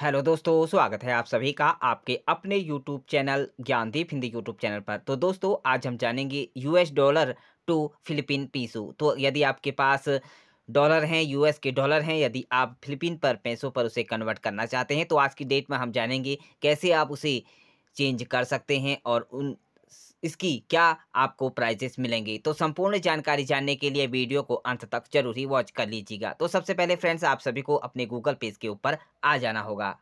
hello दोस्तों स्वागत है आप सभी का आपके अपने YouTube channel Gyandeep Hindi YouTube channel पर तो दोस्तों आज हम जानेंगे US dollar to Philippine peso तो यदि आपके पास डॉलर हैं यूएस के डॉलर हैं यदि आप फिलिपिन पर पैसों पर उसे कन्वर्ट करना चाहते हैं तो आज की डेट में हम जानेंगे कैसे आप उसे चेंज कर सकते हैं और उन इसकी क्या आपको प्राइजेस मिलेंगे तो संपूर्ण जानकारी जानने के लिए वीडियो को अंत तक जरूर ही वॉच कर लीजिएगा तो सबसे पहले फ्रेंड्स आप सभी को अपने गूगल पेज के ऊपर आ जाना होगा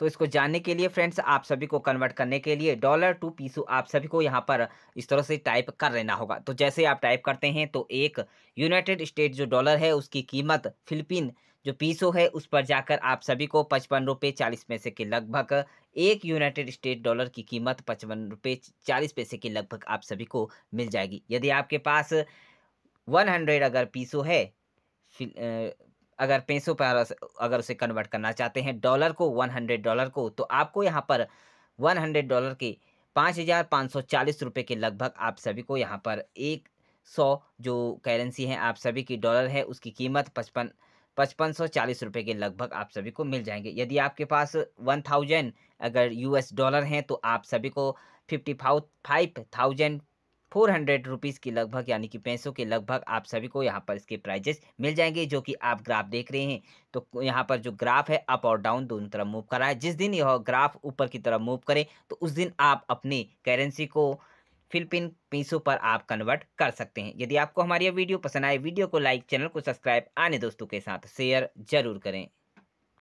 तो इसको जानने के लिए फ्रेंड्स आप सभी को कन्वर्ट करने के लिए डॉलर टू पीसो आप सभी को यहाँ पर इस तरह से टाइप कर लेना होगा तो जैसे आप टाइप करते हैं तो एक यूनाइटेड स्टेट जो डॉलर है उसकी कीमत फिलिपीन जो पीसो है उस पर जाकर आप सभी को पचपन रुपये चालीस पैसे के लगभग एक यूनाइटेड स्टेट डॉलर की कीमत पचपन रुपये चालीस पैसे के लगभग आप सभी को मिल जाएगी यदि आपके पास वन हंड्रेड अगर पीसो है अगर पैसों पर अगर उसे कन्वर्ट करना चाहते हैं डॉलर को वन हंड्रेड डॉलर को तो आपको यहाँ पर वन हंड्रेड डॉलर के पाँच हज़ार पाँच सौ चालीस रुपये के लगभग आप सभी को यहाँ पर एक सौ जो करेंसी है आप सभी की डॉलर है उसकी कीमत पचपन पचपन सौ चालीस रुपये के लगभग आप सभी को मिल जाएंगे यदि आपके पास वन थाउजेंड अगर यूएस डॉलर हैं तो आप सभी को fifty four five thousand four hundred rupees के लगभग यानी कि पैसों के लगभग आप सभी को यहाँ पर इसके प्राइजेस मिल जाएंगे जो कि आप ग्राफ देख रहे हैं तो यहाँ पर जो ग्राफ है अप और डाउन दोनों तरफ मूव कर रहा है जिस दिन यह ग्राफ ऊपर की तरफ मूव करें तो उस दिन आप अपनी करेंसी को फिलिपिन पीसो पर आप कन्वर्ट कर सकते हैं यदि आपको हमारी वीडियो पसंद आए वीडियो को लाइक चैनल को सब्सक्राइब आने दोस्तों के साथ शेयर जरूर करें